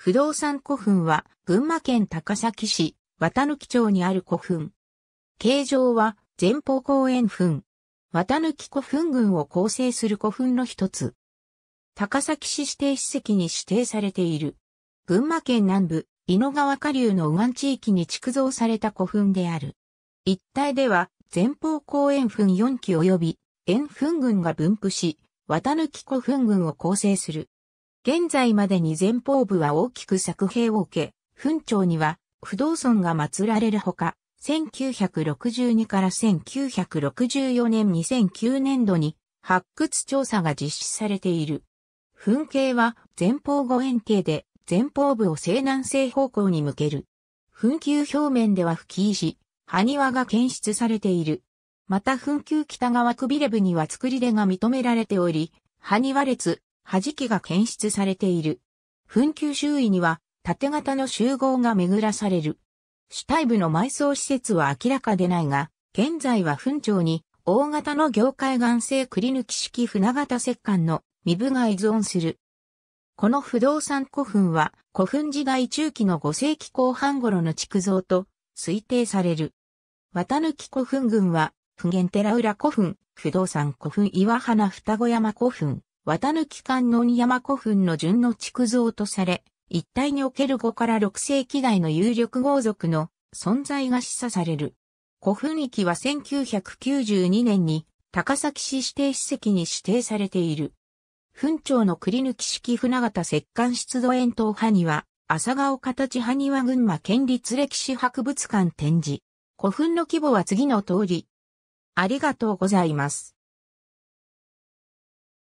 不動産古墳は、群馬県高崎市、綿貫町にある古墳。形状は、前方後円墳。綿貫古墳群を構成する古墳の一つ。高崎市指定史跡に指定されている。群馬県南部、井の川下流の右岸地域に築造された古墳である。一帯では、前方後円墳4基及び、円墳群が分布し、綿貫古墳群を構成する。現在までに前方部は大きく作兵を受け、墳長には不動尊が祀られるほか、1962から1964年2009年度に発掘調査が実施されている。墳形は前方後円形で前方部を西南西方向に向ける。墳丘表面では吹き石、埴輪が検出されている。また墳丘北側くびれ部には作り出が認められており、埴輪列、弾きが検出されている。墳丘周囲には縦型の集合が巡らされる。主体部の埋葬施設は明らかでないが、現在は墳長に大型の業界岩性くり抜き式船型石棺の身部が依存する。この不動産古墳は古墳時代中期の5世紀後半頃の築造と推定される。綿抜古墳群は、普賢寺浦古墳、不動産古墳岩花双子山古墳、綿貫観音山古墳の順の築造とされ、一帯における5から6世紀代の有力豪族の存在が示唆される。古墳域は1992年に高崎市指定史跡に指定されている。墳長の栗抜式船形石棺出土円筒派には、朝顔形派には群馬県立歴史博物館展示。古墳の規模は次の通り。ありがとうございます。